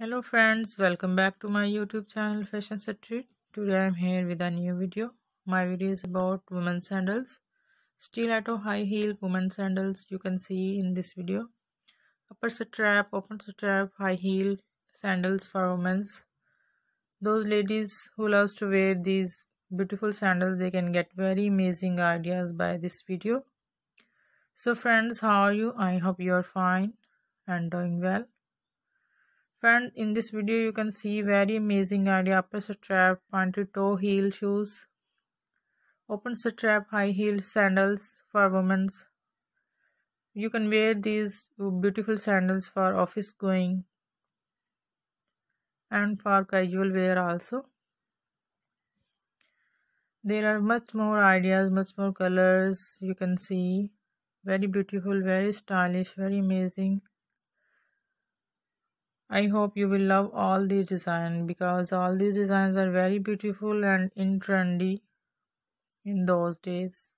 hello friends welcome back to my youtube channel fashion street today i'm here with a new video my video is about women's sandals stiletto high heel women's sandals you can see in this video upper strap open strap high heel sandals for women's those ladies who loves to wear these beautiful sandals they can get very amazing ideas by this video so friends how are you i hope you are fine and doing well friend in this video you can see very amazing idea upper strap pointed toe heel shoes open strap high heel sandals for women's you can wear these beautiful sandals for office going and for casual wear also there are much more ideas much more colors you can see very beautiful very stylish very amazing I hope you will love all these designs because all these designs are very beautiful and in trendy in those days.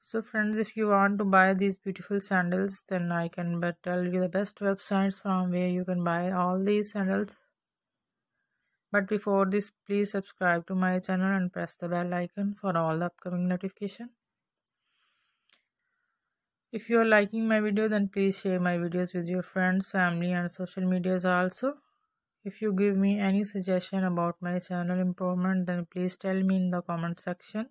So friends, if you want to buy these beautiful sandals, then I can tell you the best websites from where you can buy all these sandals. But before this, please subscribe to my channel and press the bell icon for all the upcoming notification if you are liking my video then please share my videos with your friends family and social medias also if you give me any suggestion about my channel improvement then please tell me in the comment section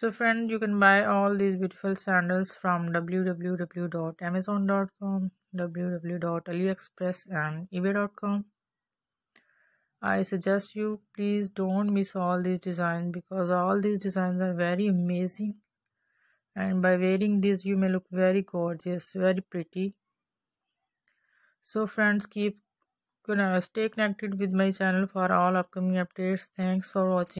so friend you can buy all these beautiful sandals from www.amazon.com www.aliexpress and ebay.com I suggest you please don't miss all these designs because all these designs are very amazing and by wearing this you may look very gorgeous very pretty so friends keep gonna stay connected with my channel for all upcoming updates thanks for watching